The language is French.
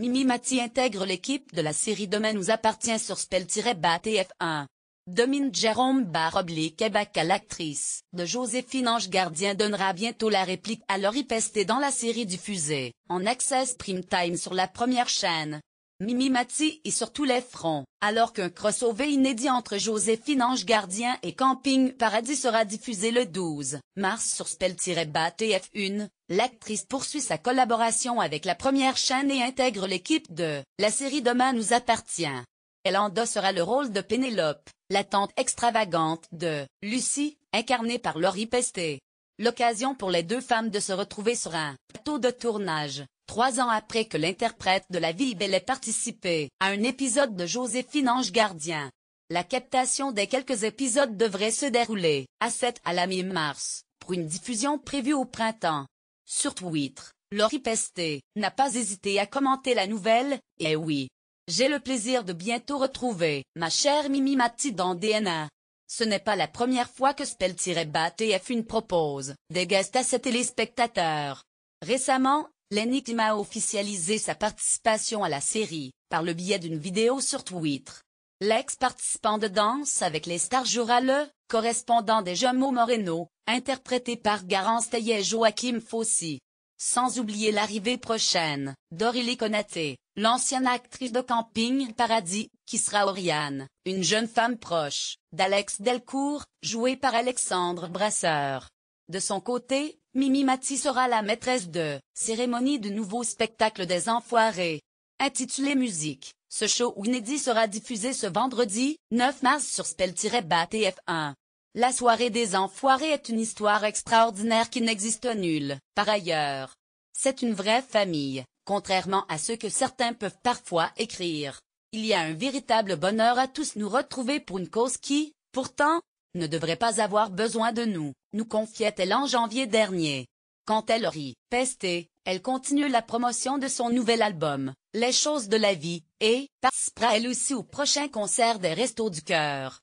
Mimi Mati intègre l'équipe de la série Demain nous appartient sur Spell-Bat et F1. Domine Jérôme Barobli Québec à l'actrice de Joséphine Ange Gardien donnera bientôt la réplique à Laurie Pesté dans la série diffusée en Access Prime Time sur la première chaîne. Mimimati est sur tous les fronts, alors qu'un crossover inédit entre Joséphine Ange Gardien et Camping Paradis sera diffusé le 12 mars sur Spell-Bat TF1. L'actrice poursuit sa collaboration avec la première chaîne et intègre l'équipe de La série Demain nous appartient. Elle endossera le rôle de Pénélope, la tante extravagante de Lucie, incarnée par Laurie Pesté. L'occasion pour les deux femmes de se retrouver sur un plateau de tournage, trois ans après que l'interprète de La Vie Belle ait participé à un épisode de Joséphine Ange Gardien. La captation des quelques épisodes devrait se dérouler à 7 à la mi-mars, pour une diffusion prévue au printemps. Sur Twitter, Laurie Pesté n'a pas hésité à commenter la nouvelle, et oui. J'ai le plaisir de bientôt retrouver ma chère Mimi Mati dans DNA. Ce n'est pas la première fois que spell f 1 propose des guests à ses téléspectateurs. Récemment, L'Enigma a officialisé sa participation à la série, par le biais d'une vidéo sur Twitter. L'ex-participant de Danse avec les stars jouera le correspondant des jumeaux Moreno, interprété par Garance Taillet et Joachim Fossi. Sans oublier l'arrivée prochaine d'Aurélie Conaté, l'ancienne actrice de Camping Paradis, qui sera Oriane, une jeune femme proche d'Alex Delcourt, jouée par Alexandre Brasseur. De son côté, Mimi Mati sera la maîtresse de Cérémonie du nouveau spectacle des Enfoirés. Intitulé Musique, ce show inédit sera diffusé ce vendredi, 9 mars sur Spell-Bat et F1. La soirée des Enfoirés est une histoire extraordinaire qui n'existe nulle. Par ailleurs, c'est une vraie famille, contrairement à ce que certains peuvent parfois écrire. Il y a un véritable bonheur à tous nous retrouver pour une cause qui, pourtant, ne devrait pas avoir besoin de nous nous confiait-elle en janvier dernier. Quand elle rit, pestée, elle continue la promotion de son nouvel album, Les choses de la vie, et près elle aussi au prochain concert des Restos du Cœur.